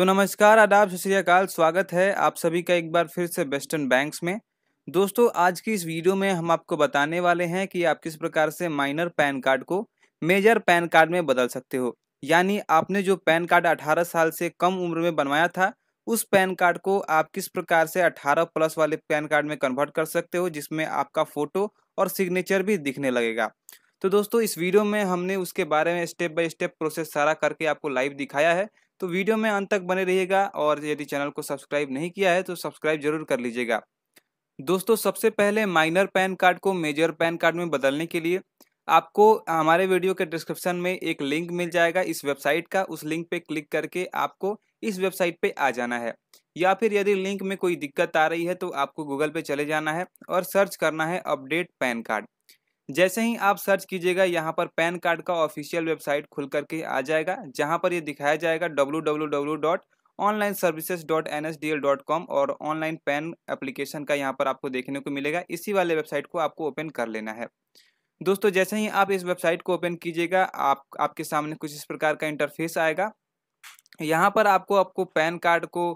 तो नमस्कार आदाब सत श्रीकाल स्वागत है आप सभी का एक बार फिर से वेस्टर्न बैंक्स में दोस्तों आज की इस वीडियो में हम आपको बताने वाले हैं कि आप किस प्रकार से माइनर पैन कार्ड को मेजर पैन कार्ड में बदल सकते हो यानी आपने जो पैन कार्ड 18 साल से कम उम्र में बनवाया था उस पैन कार्ड को आप किस प्रकार से 18 प्लस वाले पैन कार्ड में कन्वर्ट कर सकते हो जिसमें आपका फोटो और सिग्नेचर भी दिखने लगेगा तो दोस्तों इस वीडियो में हमने उसके बारे में स्टेप बाय स्टेप प्रोसेस सारा करके आपको लाइव दिखाया है तो वीडियो में अंत तक बने रहिएगा और यदि चैनल को सब्सक्राइब नहीं किया है तो सब्सक्राइब जरूर कर लीजिएगा दोस्तों सबसे पहले माइनर पैन कार्ड को मेजर पैन कार्ड में बदलने के लिए आपको हमारे वीडियो के डिस्क्रिप्शन में एक लिंक मिल जाएगा इस वेबसाइट का उस लिंक पे क्लिक करके आपको इस वेबसाइट पे आ जाना है या फिर यदि लिंक में कोई दिक्कत आ रही है तो आपको गूगल पे चले जाना है और सर्च करना है अपडेट पैन कार्ड जैसे ही आप सर्च कीजिएगा यहाँ पर पैन कार्ड का ऑफिशियल वेबसाइट खुल करके आ जाएगा जहाँ पर ये दिखाया जाएगा W W W dot online services dot N S D L dot com और ऑनलाइन पैन एप्लीकेशन का यहाँ पर आपको देखने को मिलेगा इसी वाले वेबसाइट को आपको ओपन कर लेना है दोस्तों जैसे ही आप इस वेबसाइट को ओपन कीजिएगा आप आपके सामने कुछ इस प्रकार का इंटरफेस आएगा यहाँ पर आपको आपको पैन कार्ड को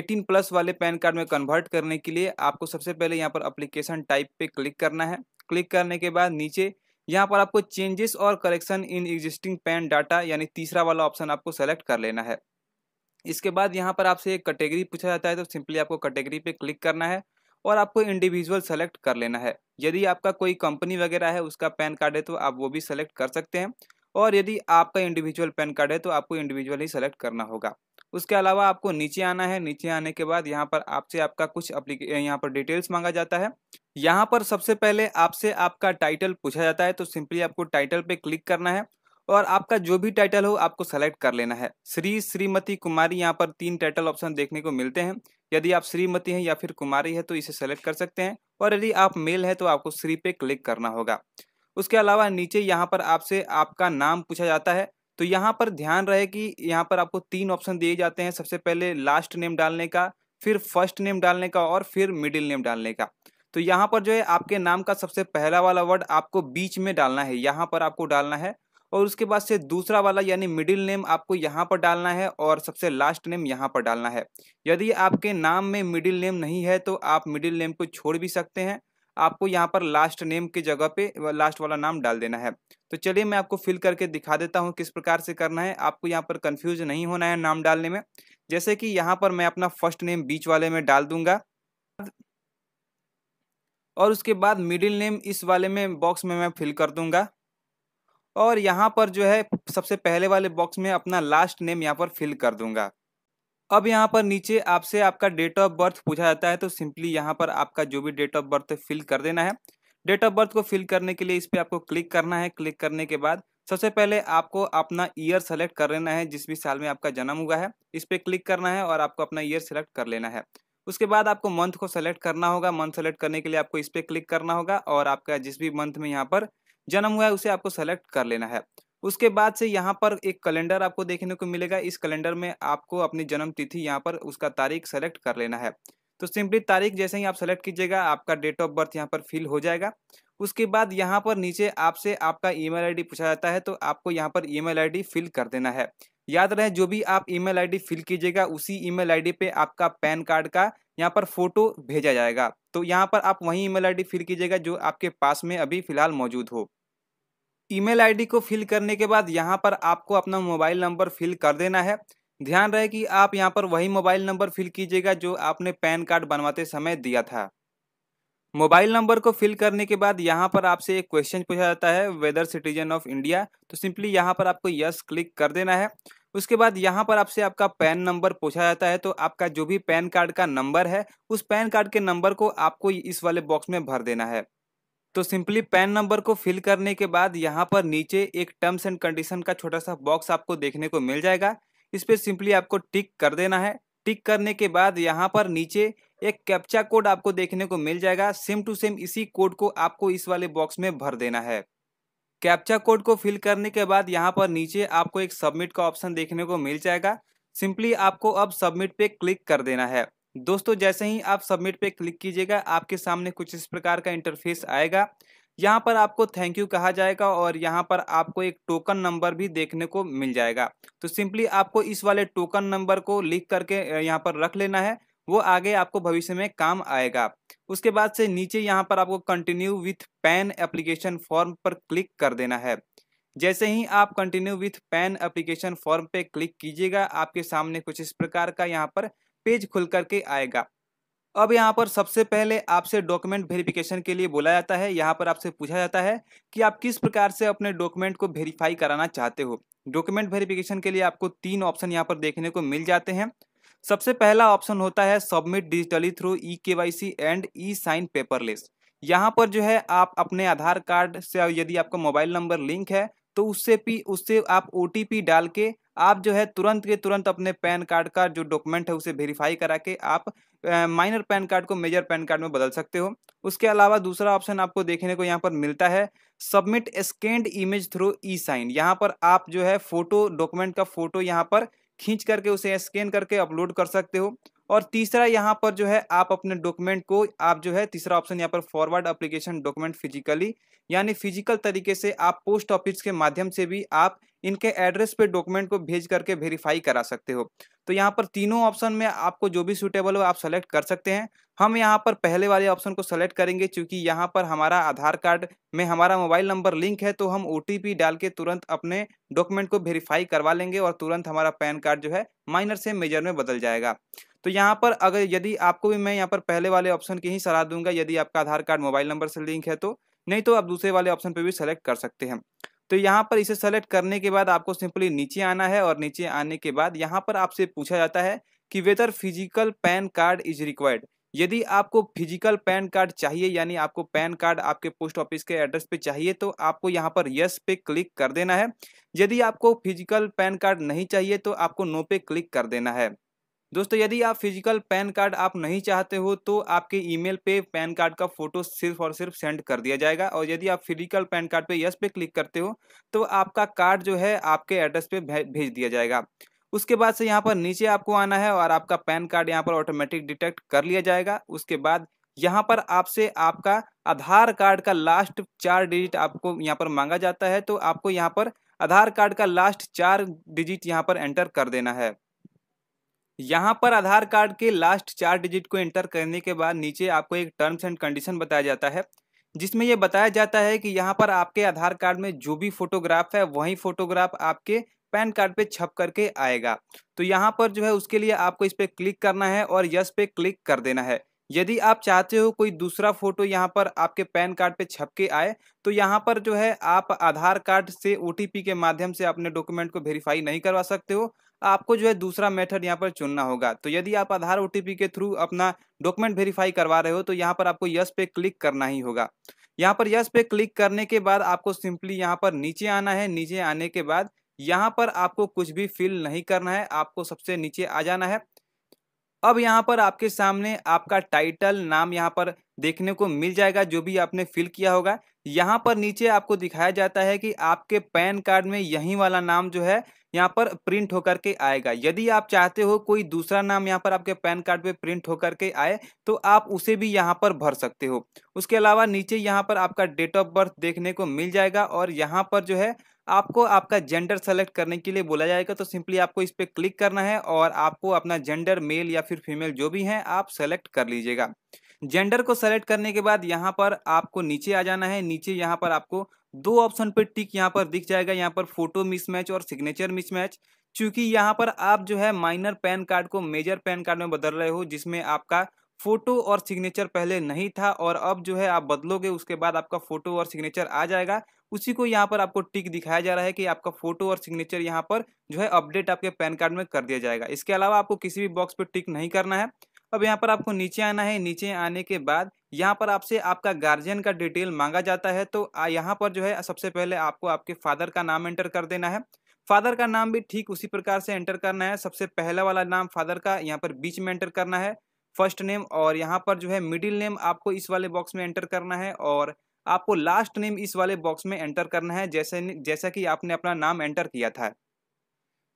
एटीन प्लस वाले पैन कार्ड में कन्वर्ट करने के लिए आपको सबसे पहले यहाँ पर अप्लीकेशन टाइप पर क्लिक करना है क्लिक करने के बाद नीचे यहाँ पर आपको चेंजेस और correction in existing PAN data यानी तीसरा वाला ऑप्शन आपको सेलेक्ट कर लेना है इसके बाद यहाँ पर आपसे एक कैटेगरी पूछा जाता है तो सिंपली आपको कैटेगरी पे क्लिक करना है और आपको इंडिविजुअल सेलेक्ट कर लेना है यदि आपका कोई कंपनी वगैरह है उसका पैन कार्ड है तो आप वो भी सेलेक्ट कर सकते हैं और यदि आपका इंडिविजुअल पैन कार्ड है तो आपको इंडिविजुअल ही सेलेक्ट करना होगा उसके अलावा आपको नीचे आना है नीचे आने के बाद यहाँ पर आपसे आपका कुछ अप्लीके यहाँ पर डिटेल्स मांगा जाता है यहाँ पर सबसे पहले आपसे आपका टाइटल पूछा जाता है तो सिंपली आपको टाइटल पे क्लिक करना है और आपका जो भी टाइटल हो आपको सेलेक्ट कर लेना है श्री श्रीमती कुमारी यहाँ पर तीन टाइटल ऑप्शन देखने को मिलते हैं यदि आप श्रीमती हैं या फिर कुमारी है तो इसे सेलेक्ट कर सकते हैं और यदि आप मेल है तो आपको श्री पे क्लिक करना होगा उसके अलावा नीचे यहाँ पर आपसे आपका नाम पूछा जाता है तो यहाँ पर ध्यान रहे कि यहाँ पर आपको तीन ऑप्शन दिए जाते हैं सबसे पहले लास्ट नेम डालने का फिर फर्स्ट नेम डालने का और फिर मिडिल नेम डालने का तो यहाँ पर जो है आपके नाम का सबसे पहला वाला वर्ड आपको बीच में डालना है यहाँ पर आपको डालना है और उसके बाद से दूसरा वाला यानी मिडिल नेम आपको यहाँ पर डालना है और सबसे लास्ट नेम यहाँ पर डालना है यदि आपके नाम में मिडिल नेम नहीं है तो आप मिडिल नेम को छोड़ भी सकते हैं आपको यहाँ पर लास्ट नेम के जगह पे लास्ट वाला नाम डाल देना है तो चलिए मैं आपको फिल करके दिखा देता हूँ किस प्रकार से करना है आपको यहाँ पर कन्फ्यूज नहीं होना है नाम डालने में जैसे कि यहाँ पर मैं अपना फर्स्ट नेम बीच वाले में डाल दूंगा और उसके बाद मिडिल नेम इस वाले में बॉक्स में मैं फिल कर दूंगा और यहाँ पर जो है सबसे पहले वाले बॉक्स में अपना लास्ट नेम यहाँ पर फिल कर दूंगा अब यहाँ पर नीचे आपसे आपका डेट ऑफ बर्थ पूछा जाता है तो सिंपली यहाँ पर आपका जो भी डेट ऑफ बर्थ फिल कर देना है डेट ऑफ बर्थ को फिल करने के लिए इस पर आपको क्लिक करना है क्लिक करने के बाद सबसे पहले आपको अपना ईयर सेलेक्ट कर लेना है जिस भी साल में आपका जन्म हुआ है इस पर क्लिक करना है और आपको अपना ईयर सेलेक्ट कर लेना है उसके बाद आपको मंथ को सेलेक्ट करना होगा मंथ सेलेक्ट करने के लिए आपको इस पर क्लिक करना होगा और आपका जिस भी मंथ में यहाँ पर जन्म हुआ है उसे आपको सेलेक्ट कर लेना है उसके बाद से यहाँ पर एक कैलेंडर आपको देखने को मिलेगा इस कैलेंडर में आपको अपनी जन्म तिथि यहाँ पर उसका तारीख सेलेक्ट कर लेना है तो सिंपली तारीख जैसे ही आप सेलेक्ट कीजिएगा आपका डेट ऑफ बर्थ यहाँ पर फिल हो जाएगा उसके बाद यहाँ पर नीचे आपसे आपका ईमेल आईडी पूछा जाता है तो आपको यहाँ पर ईमेल आईडी फिल कर देना है याद रहे जो भी आप ईमेल आईडी फिल कीजिएगा उसी ईमेल आईडी पे आपका पैन कार्ड का यहाँ पर फोटो भेजा जाएगा तो यहाँ पर आप वही ईमेल आईडी फिल कीजिएगा जो आपके पास में अभी फिलहाल मौजूद हो ईमेल आईडी को फिल करने के बाद यहाँ पर आपको अपना मोबाइल नंबर फिल कर देना है ध्यान रहे कि आप यहाँ पर वही मोबाइल नंबर फिल कीजिएगा जो आपने पैन कार्ड बनवाते समय दिया था मोबाइल नंबर को फिल करने के बाद यहाँ पर आपसे एक क्वेश्चन पूछा जाता है वेदर सिटीजन ऑफ इंडिया तो सिंपली यहाँ पर आपको यस क्लिक कर देना है उसके बाद यहाँ पर आपसे आपका पैन नंबर पूछा जाता है तो आपका जो भी पैन कार्ड का नंबर है उस पैन कार्ड के नंबर को आपको इस वाले बॉक्स में भर देना है तो सिंपली पैन नंबर को फिल करने के बाद यहाँ पर नीचे एक टर्म्स एंड कंडीशन का छोटा सा बॉक्स आपको देखने को मिल जाएगा इस पर सिंपली आपको टिक कर देना है टिक करने के बाद यहाँ पर नीचे एक कैप्चा कोड आपको देखने को मिल जाएगा सेम टू सेम इसी कोड को आपको इस वाले बॉक्स में भर देना है कैप्चा कोड को फिल करने के बाद यहाँ पर नीचे आपको एक सबमिट का ऑप्शन देखने को मिल जाएगा सिंपली आपको अब सबमिट पे क्लिक कर देना है दोस्तों जैसे ही आप सबमिट पे क्लिक कीजिएगा आपके सामने कुछ इस प्रकार का इंटरफेस आएगा यहाँ पर आपको थैंक यू कहा जाएगा और यहाँ पर आपको एक टोकन नंबर भी देखने को मिल जाएगा तो सिंपली आपको इस वाले टोकन नंबर को लिख करके यहाँ पर रख लेना है वो आगे आपको भविष्य में काम आएगा उसके बाद से नीचे यहाँ पर आपको continue with PAN application form पर क्लिक कर देना है जैसे ही आप continue with PAN application form पे क्लिक कीजिएगा आपके सामने कुछ इस प्रकार का यहाँ पर पेज खुल करके आएगा अब यहाँ पर सबसे पहले आपसे डॉक्यूमेंट वेरिफिकेशन के लिए बोला जाता है यहाँ पर आपसे पूछा जाता है कि आप किस प्रकार से अपने डॉक्यूमेंट को वेरीफाई कराना चाहते हो डॉक्यूमेंट वेरिफिकेशन के लिए आपको तीन ऑप्शन यहाँ पर देखने को मिल जाते हैं सबसे पहला ऑप्शन होता है submit digitally through E K Y C and E sign paperless यहाँ पर जो है आप अपने आधार कार्ड से यदि आपका मोबाइल नंबर लिंक है तो उससे भी उससे आप ओ डाल के आप जो है तुरंत के तुरंत अपने पैन कार्ड का जो डॉक्यूमेंट है उसे वेरीफाई करा के आप माइनर पैन कार्ड को मेजर पैन कार्ड में बदल सकते हो उसके अलावा दूसरा ऑप्शन आपको देखने को यहाँ पर मिलता है submit scanned image through E sign यहाँ पर आप जो है फोटो डॉक्यूमेंट का फोटो यहाँ पर खींच करके उसे स्कैन करके अपलोड कर सकते हो और तीसरा यहाँ पर जो है आप अपने डॉक्यूमेंट को आप जो है तीसरा ऑप्शन यहाँ पर फॉरवर्ड अप्लीकेशन डॉक्यूमेंट फिजिकली यानी फिजिकल तरीके से आप पोस्ट ऑफिस के माध्यम से भी आप इनके एड्रेस पे डॉक्यूमेंट को भेज करके वेरीफाई करा सकते हो तो यहाँ पर तीनों ऑप्शन में आपको जो भी सूटेबल हो आप सेलेक्ट कर सकते हैं हम यहाँ पर पहले वाले ऑप्शन को सेलेक्ट करेंगे क्योंकि यहाँ पर हमारा आधार कार्ड में हमारा मोबाइल नंबर लिंक है तो हम ओ डाल के तुरंत अपने डॉक्यूमेंट को वेरीफाई करवा लेंगे और तुरंत हमारा पैन कार्ड जो है माइनर से मेजर में बदल जाएगा तो यहाँ पर अगर यदि आपको भी मैं यहाँ पर पहले वाले ऑप्शन की ही सलाह दूंगा यदि आपका आधार कार्ड मोबाइल नंबर से लिंक है तो नहीं तो आप दूसरे वाले ऑप्शन पर भी सेलेक्ट कर सकते हैं तो यहाँ पर इसे सेलेक्ट करने के बाद आपको सिंपली नीचे आना है और नीचे आने के बाद यहाँ पर आपसे पूछा जाता है कि whether physical PAN card is required यदि आपको फिजिकल पैन कार्ड चाहिए यानी आपको पैन कार्ड आपके पोस्ट ऑफिस के एड्रेस पे चाहिए तो आपको यहाँ पर यस पे क्लिक कर देना है यदि आपको फिजिकल पैन कार्ड नहीं चाहिए तो आपको नो पे क्लिक कर देना है दोस्तों यदि आप फिजिकल पैन कार्ड आप नहीं चाहते हो तो आपके ईमेल पे पैन कार्ड का फोटो सिर्फ और सिर्फ सेंड कर दिया जाएगा और यदि आप फिजिकल पैन कार्ड पे यस पे क्लिक करते हो तो आपका कार्ड जो है आपके एड्रेस पे भेज दिया जाएगा उसके बाद से यहाँ पर नीचे आपको आना है और आपका पैन कार्ड यहाँ पर ऑटोमेटिक डिटेक्ट कर लिया जाएगा उसके बाद यहाँ पर आपसे आपका आधार कार्ड का लास्ट चार डिजिट आपको यहाँ पर मांगा जाता है तो आपको यहाँ पर आधार कार्ड का लास्ट चार डिजिट यहाँ पर एंटर कर देना है यहाँ पर आधार कार्ड के लास्ट चार डिजिट को एंटर करने के बाद नीचे आपको एक टर्म्स एंड कंडीशन बताया जाता है जिसमें यह बताया जाता है कि यहाँ पर आपके आधार कार्ड में जो भी फोटोग्राफ है वही फोटोग्राफ आपके पैन कार्ड पे छप करके आएगा तो यहाँ पर जो है उसके लिए आपको इस पर क्लिक करना है और यस पे क्लिक कर देना है यदि आप चाहते हो कोई दूसरा फोटो यहाँ पर आपके पैन कार्ड पे छप के आए तो यहाँ पर जो है आप आधार कार्ड से ओ के माध्यम से अपने डॉक्यूमेंट को वेरीफाई नहीं करवा सकते हो आपको जो है दूसरा मेथड यहाँ पर चुनना होगा तो यदि आप आधार ओ के थ्रू अपना डॉक्यूमेंट वेरीफाई करवा रहे हो तो यहाँ पर आपको यस पे क्लिक करना ही होगा यहाँ पर यस पे क्लिक करने के बाद आपको सिंपली यहाँ पर नीचे आना है नीचे आने के बाद यहाँ पर आपको कुछ भी फिल नहीं करना है आपको सबसे नीचे आ जाना है अब यहाँ पर आपके सामने आपका टाइटल नाम यहाँ पर देखने को मिल जाएगा जो भी आपने फिल किया होगा यहाँ पर नीचे आपको दिखाया जाता है कि आपके पैन कार्ड में यही वाला नाम जो है यहाँ पर प्रिंट होकर के आएगा यदि आप चाहते हो कोई दूसरा नाम यहाँ पर आपके पैन कार्ड पे प्रिंट होकर के आए तो आप उसे भी यहाँ पर भर सकते हो उसके अलावा नीचे यहाँ पर आपका डेट ऑफ बर्थ देखने को मिल जाएगा और यहाँ पर जो है आपको आपका जेंडर सेलेक्ट करने के लिए बोला जाएगा तो सिंपली आपको इस पर क्लिक करना है और आपको अपना जेंडर मेल या फिर फीमेल जो भी है आप सेलेक्ट कर लीजिएगा जेंडर को सेलेक्ट करने के बाद यहाँ पर आपको नीचे आ जाना है नीचे यहाँ पर आपको दो ऑप्शन पर टिक यहाँ पर दिख जाएगा यहाँ पर फोटो मिसमैच और सिग्नेचर मिसमैच चूंकि यहाँ पर आप जो है माइनर पैन कार्ड को मेजर पैन कार्ड में बदल रहे हो जिसमें आपका फोटो और सिग्नेचर पहले नहीं था और अब जो है आप बदलोगे उसके बाद आपका फोटो और सिग्नेचर आ जाएगा उसी को यहाँ पर आपको टिक दिखाया जा रहा है कि आपका फोटो और सिग्नेचर यहाँ पर जो है अपडेट आपके पैन कार्ड में कर दिया जाएगा इसके अलावा आपको किसी भी बॉक्स पर टिक नहीं करना है अब यहाँ पर आपको नीचे आना है नीचे आने के बाद यहाँ पर आपसे आपका गार्जियन का डिटेल मांगा जाता है तो यहाँ पर जो है सबसे पहले आपको आपके फादर का नाम एंटर कर देना है फादर का नाम भी ठीक उसी प्रकार से एंटर करना है सबसे पहला वाला नाम फादर का यहाँ पर बीच में एंटर करना है फर्स्ट नेम और यहाँ पर जो है मिडिल नेम आपको इस वाले बॉक्स में एंटर करना है और आपको लास्ट नेम इस वाले बॉक्स में एंटर करना है जैसे जैसा कि आपने अपना नाम एंटर किया था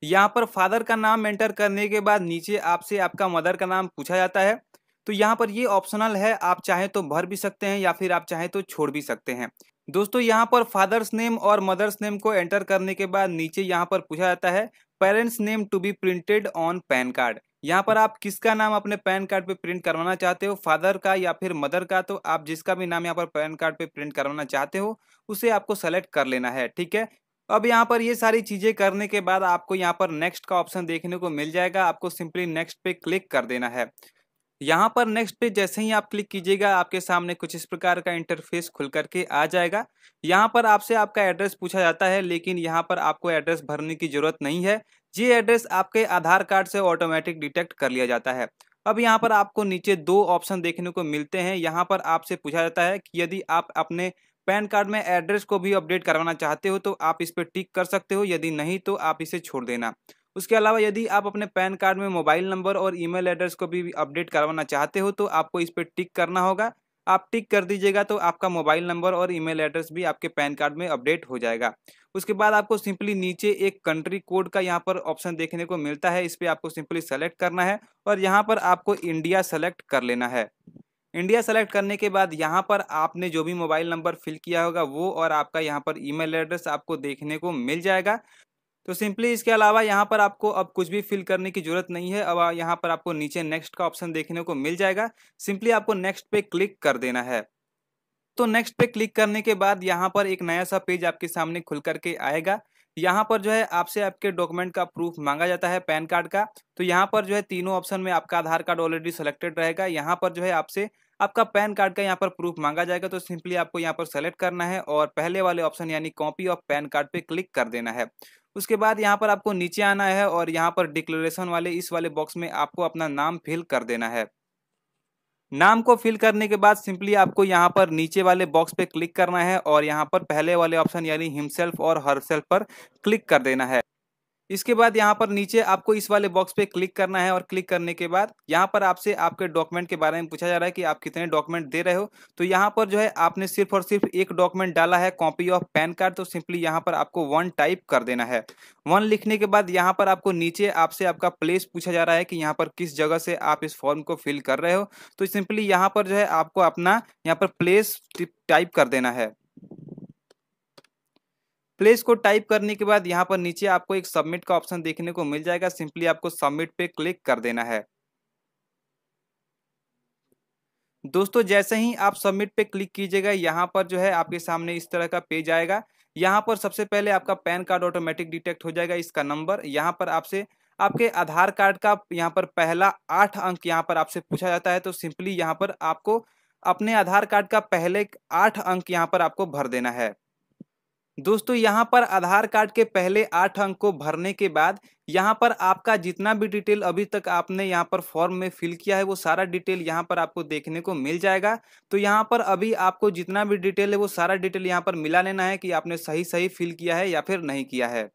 यहाँ पर फादर का नाम एंटर करने के बाद नीचे आपसे आपका मदर का नाम पूछा जाता है तो यहाँ पर ये ऑप्शनल है आप चाहे तो भर भी सकते हैं या फिर आप चाहे तो छोड़ भी सकते हैं दोस्तों यहाँ पर फादर्स नेम और मदर्स नेम को एंटर करने के बाद नीचे यहाँ पर पूछा जाता है parents name to be printed on PAN card यहाँ पर आप किसका नाम अपने पैन कार्ड पे प्रिंट करवाना चाहते हो फादर का या फिर मदर का तो आप जिसका भी नाम यहाँ पर पैन कार्ड पे प्रिंट करवाना चाहते हो उसे आपको सेलेक्ट कर लेना है ठीक है अब यहाँ पर ये सारी चीज़ें करने के बाद आपको यहाँ पर नेक्स्ट का ऑप्शन देखने को मिल जाएगा आपको सिंपली नेक्स्ट पे क्लिक कर देना है यहाँ पर नेक्स्ट पे जैसे ही आप क्लिक कीजिएगा आपके सामने कुछ इस प्रकार का इंटरफेस खुल करके आ जाएगा यहाँ पर आपसे आपका एड्रेस पूछा जाता है लेकिन यहाँ पर आपको एड्रेस भरने की ज़रूरत नहीं है ये एड्रेस आपके आधार कार्ड से ऑटोमेटिक डिटेक्ट कर लिया जाता है अब यहाँ पर आपको नीचे दो ऑप्शन देखने को मिलते हैं यहाँ पर आपसे पूछा जाता है कि यदि आप अपने पैन कार्ड में एड्रेस को भी अपडेट करवाना चाहते हो तो आप इस पर टिक कर सकते हो यदि नहीं तो आप इसे छोड़ देना उसके अलावा यदि आप अपने पैन कार्ड में मोबाइल नंबर और ईमेल एड्रेस को भी अपडेट करवाना चाहते हो तो आपको इस पर टिक करना होगा आप टिक कर दीजिएगा तो आपका मोबाइल नंबर और ईमेल एड्रेस भी आपके पैन कार्ड में अपडेट हो जाएगा उसके बाद आपको सिंपली नीचे एक कंट्री कोड का यहाँ पर ऑप्शन देखने को मिलता है इस पर आपको सिंपली सेलेक्ट करना है और यहाँ पर आपको इंडिया सेलेक्ट कर लेना है इंडिया सेलेक्ट करने के बाद यहाँ पर आपने जो भी मोबाइल नंबर फिल किया होगा वो और आपका यहाँ पर ईमेल एड्रेस आपको देखने को मिल जाएगा तो सिंपली इसके अलावा यहाँ पर आपको अब कुछ भी फिल करने की ज़रूरत नहीं है अब यहाँ पर आपको नीचे नेक्स्ट का ऑप्शन देखने को मिल जाएगा सिंपली आपको नेक्स्ट पे क्लिक कर देना है तो नेक्स्ट पे क्लिक करने के बाद यहाँ पर एक नया सा पेज आपके सामने खुल करके आएगा यहाँ पर जो है आपसे आपके डॉक्यूमेंट का प्रूफ मांगा जाता है पैन कार्ड का तो यहाँ पर जो है तीनों ऑप्शन में आपका आधार कार्ड ऑलरेडी सेलेक्टेड रहेगा यहाँ पर जो है आपसे आपका पैन कार्ड का यहाँ पर प्रूफ मांगा जाएगा तो सिंपली आपको यहाँ पर सेलेक्ट करना है और पहले वाले ऑप्शन यानी कॉपी ऑफ पैन कार्ड पे क्लिक कर देना है उसके बाद यहाँ पर आपको नीचे आना है और यहाँ पर डिक्लेरेशन वाले इस वाले बॉक्स में आपको अपना नाम फिल कर देना है नाम को फिल करने के बाद सिंपली आपको यहाँ पर नीचे वाले बॉक्स पे क्लिक करना है और यहाँ पर पहले वाले ऑप्शन यानी हिमसेल्फ और हर पर क्लिक कर देना है इसके बाद यहाँ पर नीचे आपको इस वाले बॉक्स पे क्लिक करना है और क्लिक करने के बाद यहाँ पर आपसे आपके डॉक्यूमेंट के बारे में पूछा जा रहा है कि आप कितने डॉक्यूमेंट दे रहे हो तो यहाँ पर जो है आपने सिर्फ और सिर्फ एक डॉक्यूमेंट डाला है कॉपी ऑफ पैन कार्ड तो सिंपली यहाँ पर आपको वन टाइप कर देना है वन लिखने के बाद यहाँ पर आपको नीचे आपसे आपका प्लेस पूछा जा रहा है कि यहाँ पर किस जगह से आप इस फॉर्म को फिल कर रहे हो तो सिंपली यहाँ पर जो है आपको अपना यहाँ पर प्लेस टाइप कर देना है प्लेस को टाइप करने के बाद यहाँ पर नीचे आपको एक सबमिट का ऑप्शन देखने को मिल जाएगा सिंपली आपको सबमिट पे क्लिक कर देना है दोस्तों जैसे ही आप सबमिट पे क्लिक कीजिएगा यहाँ पर जो है आपके सामने इस तरह का पेज आएगा यहाँ पर सबसे पहले आपका पैन कार्ड ऑटोमेटिक डिटेक्ट हो जाएगा इसका नंबर यहाँ पर आपसे आपके आधार कार्ड का यहाँ पर पहला आठ अंक यहाँ पर आपसे पूछा जाता है तो सिंपली यहाँ पर आपको अपने आधार कार्ड का पहले आठ अंक यहाँ पर आपको भर देना है दोस्तों यहाँ पर आधार कार्ड के पहले आठ अंक को भरने के बाद यहाँ पर आपका जितना भी डिटेल अभी तक आपने यहाँ पर फॉर्म में फिल किया है वो सारा डिटेल यहाँ पर आपको देखने को मिल जाएगा तो यहाँ पर अभी आपको जितना भी डिटेल है वो सारा डिटेल यहाँ पर मिला लेना है कि आपने सही सही फिल किया है या फिर नहीं किया है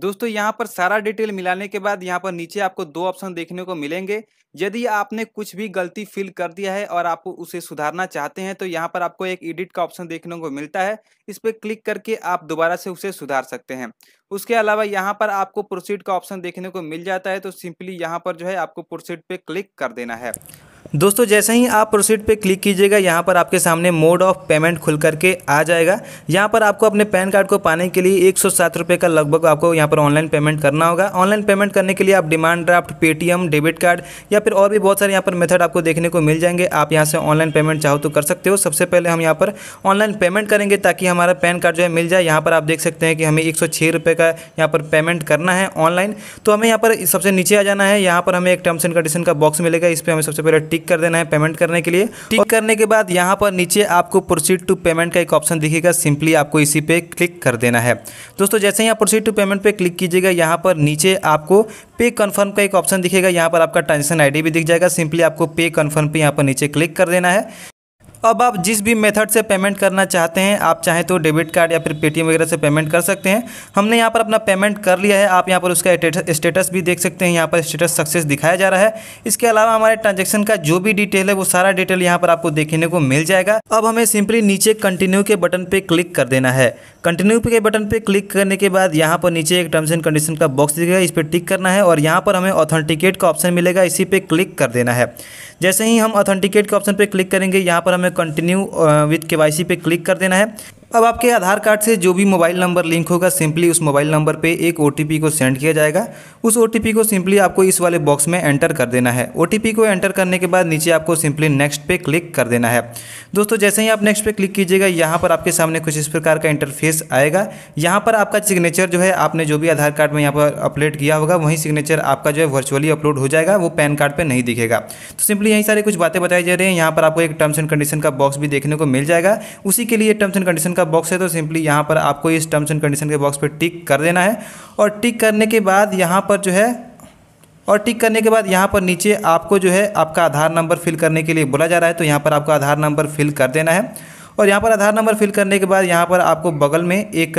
दोस्तों यहाँ पर सारा डिटेल मिलाने के बाद यहाँ पर नीचे आपको दो ऑप्शन देखने को मिलेंगे यदि आपने कुछ भी गलती फिल कर दिया है और आप उसे सुधारना चाहते हैं तो यहाँ पर आपको एक एडिट का ऑप्शन देखने को मिलता है इस पर क्लिक करके आप दोबारा से उसे सुधार सकते हैं उसके अलावा यहाँ पर आपको प्रोसीड का ऑप्शन देखने को मिल जाता है तो सिंपली यहाँ पर जो है आपको प्रोसीड पर क्लिक कर देना है दोस्तों जैसे ही आप प्रोसीड पे क्लिक कीजिएगा यहाँ पर आपके सामने मोड ऑफ पेमेंट खुल करके आ जाएगा यहाँ पर आपको अपने पैन कार्ड को पाने के लिए एक सौ का लगभग आपको यहाँ पर ऑनलाइन पेमेंट करना होगा ऑनलाइन पेमेंट करने के लिए आप demand draft Paytm debit card या फिर और भी बहुत सारे यहाँ पर मेथड आपको देखने को मिल जाएंगे आप यहाँ से ऑनलाइन पेमेंट चाहो तो कर सकते हो सबसे पहले हम यहाँ पर ऑनलाइन पेमेंट करेंगे ताकि हमारा पैन कार्ड जो है मिल जाए यहाँ पर आप देख सकते हैं कि हमें एक सौ का यहाँ पर पेमेंट करना है ऑनलाइन तो हमें यहाँ पर सबसे नीचे आ जाना है यहाँ पर हमें एक टर्म्स एंड कंडीशन का बॉक्स मिलेगा इस पर हमें सबसे पहले टिक कर देना है पेमेंट करने के लिए टिक करने के बाद यहाँ पर नीचे आपको प्रोसीड टू पेमेंट का एक ऑप्शन दिखेगा सिंपली आपको इसी पे क्लिक कर देना है दोस्तों जैसे ही आप प्रोसीड टू पेमेंट पे क्लिक कीजिएगा यहाँ पर नीचे आपको पे कन्फर्म का एक ऑप्शन दिखेगा यहाँ पर आपका ट्रांजेक्शन आई भी दिख जाएगा सिंपली आपको पे कन्फर्म पर यहाँ पर नीचे क्लिक कर देना है अब आप जिस भी मेथड से पेमेंट करना चाहते हैं आप चाहें तो डेबिट कार्ड या फिर पेटीएम वगैरह से पेमेंट कर सकते हैं हमने यहाँ पर अपना पेमेंट कर लिया है आप यहाँ पर उसका स्टेटस भी देख सकते हैं यहाँ पर स्टेटस सक्सेस दिखाया जा रहा है इसके अलावा हमारे ट्रांजेक्शन का जो भी डिटेल है वो सारा डिटेल यहाँ पर आपको देखने को मिल जाएगा अब हमें सिंपली नीचे कंटिन्यू के बटन पर क्लिक कर देना है कंटिन्यू के बटन पर क्लिक करने के बाद यहाँ पर नीचे एक टर्म्स एंड कंडीशन का बॉक्स दिखेगा इस पर टिक करना है और यहाँ पर हमें ऑथेंटिकेट का ऑप्शन मिलेगा इसी पर क्लिक कर देना है जैसे ही हम ऑथेंटिकेट के ऑप्शन पर क्लिक करेंगे यहाँ पर हमें कंटिन्यू विथ uh, के पे क्लिक कर देना है अब आपके आधार कार्ड से जो भी मोबाइल नंबर लिंक होगा सिंपली उस मोबाइल नंबर पे एक ओ को सेंड किया जाएगा उस ओ को सिंपली आपको इस वाले बॉक्स में एंटर कर देना है ओ को एंटर करने के बाद नीचे आपको सिंपली नेक्स्ट पे क्लिक कर देना है दोस्तों जैसे ही आप नेक्स्ट पे क्लिक कीजिएगा यहाँ पर आपके सामने कुछ इस प्रकार का इंटरफेस आएगा यहाँ पर आपका सिग्नेचर जो है आपने जो भी आधार कार्ड में यहाँ पर अपलोड किया होगा वहीं सिग्नेचर आपका जो है वर्चुअली अपलोड हो जाएगा वो पैन कार्ड पर नहीं दिखेगा तो सिंपली यही सारी कुछ बातें बताई जा रही है यहाँ पर आपको एक टर्म्स एंड कंडीशन का बॉक्स भी देखने को मिल जाएगा उसी के लिए टर्म्स एंड कंडीशन का बॉक्स है तो सिंपली यहाँ पर आपको इस टर्म्स एंड कंडीशन के बॉक्स पर टिक कर देना है और टिक करने के बाद यहाँ पर जो है और टिक करने के बाद यहाँ पर नीचे आपको जो है आपका आधार नंबर फिल करने के लिए बोला जा रहा है तो यहाँ पर आपका आधार नंबर फिल कर देना है और यहाँ पर आधार नंबर फिल करने के बाद यहाँ पर आपको बगल में एक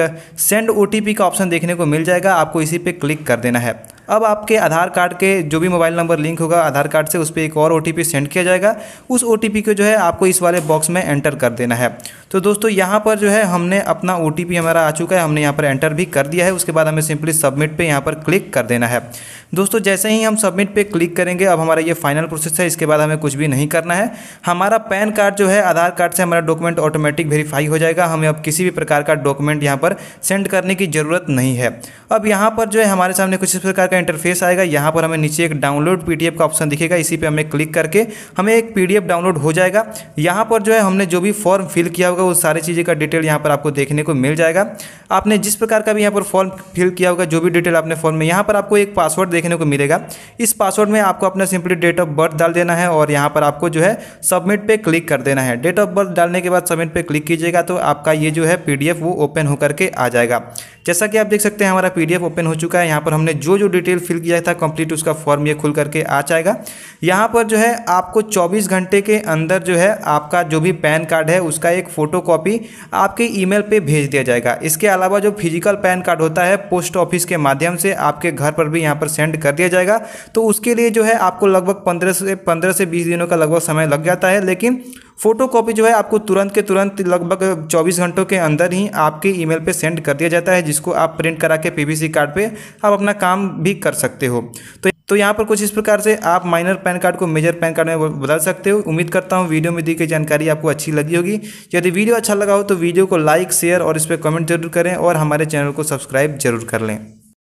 सेंड ओ का ऑप्शन देखने को मिल जाएगा आपको इसी पे क्लिक कर देना है अब आपके आधार कार्ड के जो भी मोबाइल नंबर लिंक होगा आधार कार्ड से उस पर एक और ओ सेंड किया जाएगा उस ओ को जो है आपको इस वाले बॉक्स में एंटर कर देना है तो दोस्तों यहाँ पर जो है हमने अपना ओ हमारा आ चुका है हमने यहाँ पर एंटर भी कर दिया है उसके बाद हमें सिंपली सबमिट पर यहाँ पर क्लिक कर देना है दोस्तों जैसे ही हम सबमिट पे क्लिक करेंगे अब हमारा ये फाइनल प्रोसेस है इसके बाद हमें कुछ भी नहीं करना है हमारा पैन कार्ड जो है आधार कार्ड से हमारा डॉक्यूमेंट ऑटोमेटिक वेरीफाई हो जाएगा हमें अब किसी भी प्रकार का डॉक्यूमेंट यहाँ पर सेंड करने की ज़रूरत नहीं है अब यहाँ पर जो है हमारे सामने कुछ इस प्रकार का का इंटरफेस आएगा यहाँ पर हमें नीचे एक डाउनलोड पी का ऑप्शन दिखेगा इसी पर हमें क्लिक करके हमें एक पी डाउनलोड हो जाएगा यहाँ पर जो है हमने जो भी फॉर्म फिल किया होगा वो सारी चीज़ें का डिटेल यहाँ पर आपको देखने को मिल जाएगा आपने जिस प्रकार का भी यहाँ पर फॉर्म फिल किया होगा जो भी डिटेल आपने फॉर्म में यहाँ पर आपको एक पासवर्ड देखने को मिलेगा इस पासवर्ड में आपको अपना सिंपली डेट ऑफ बर्थ डाल देना है और यहाँ पर आपको जो है सबमिट पे क्लिक कर देना है डेट ऑफ बर्थ डालने के बाद सबमिट पे क्लिक कीजिएगा तो आपका ये जो है पीडीएफ वो ओपन होकर के आ जाएगा जैसा कि आप देख सकते हैं हमारा पीडीएफ ओपन हो चुका है यहाँ पर हमने जो जो डिटेल फिल किया था कंप्लीट उसका फॉर्म ये खुल करके आ जाएगा यहाँ पर जो है आपको 24 घंटे के अंदर जो है आपका जो भी पैन कार्ड है उसका एक फ़ोटो कॉपी आपके ईमेल पे भेज दिया जाएगा इसके अलावा जो फिजिकल पैन कार्ड होता है पोस्ट ऑफिस के माध्यम से आपके घर पर भी यहाँ पर सेंड कर दिया जाएगा तो उसके लिए जो है आपको लगभग पंद्रह से पंद्रह से बीस दिनों का लगभग समय लग जाता है लेकिन फोटो कॉपी जो है आपको तुरंत के तुरंत लगभग चौबीस घंटों के अंदर ही आपके ईमेल पे सेंड कर दिया जाता है जिसको आप प्रिंट करा के पीवीसी कार्ड पे आप अपना काम भी कर सकते हो तो तो यहाँ पर कुछ इस प्रकार से आप माइनर पैन कार्ड को मेजर पैन कार्ड में बदल सकते हो उम्मीद करता हूँ वीडियो में दी गई जानकारी आपको अच्छी लगी होगी यदि वीडियो अच्छा लगा हो तो वीडियो को लाइक शेयर और इस पर कमेंट जरूर करें और हमारे चैनल को सब्सक्राइब जरूर कर लें